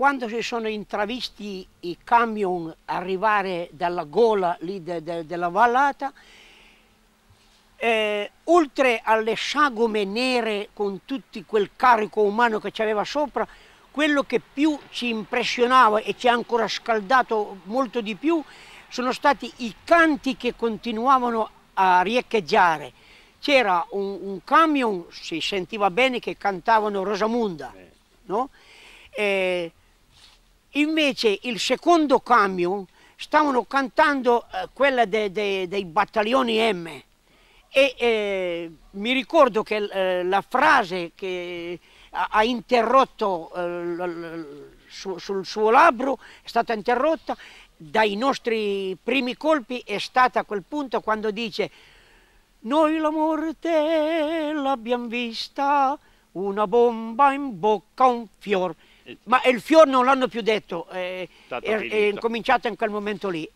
quando si sono intravisti i camion arrivare dalla gola de, de, della vallata, eh, oltre alle sagome nere con tutto quel carico umano che c'aveva sopra, quello che più ci impressionava e ci ha ancora scaldato molto di più sono stati i canti che continuavano a riecheggiare. C'era un, un, camion, si sentiva bene che cantavano Rosamunda, no? eh, Invece il secondo camion stavano cantando eh, quella de, de, dei battaglioni M e eh, mi ricordo che eh, la frase che ha, ha interrotto eh, l, su, sul suo labbro è stata interrotta dai nostri primi colpi è stata a quel punto quando dice noi la morte l'abbiamo vista una bomba in bocca a un fior ma il fior non l'hanno più detto, eh, è, è, è cominciato in quel momento lì.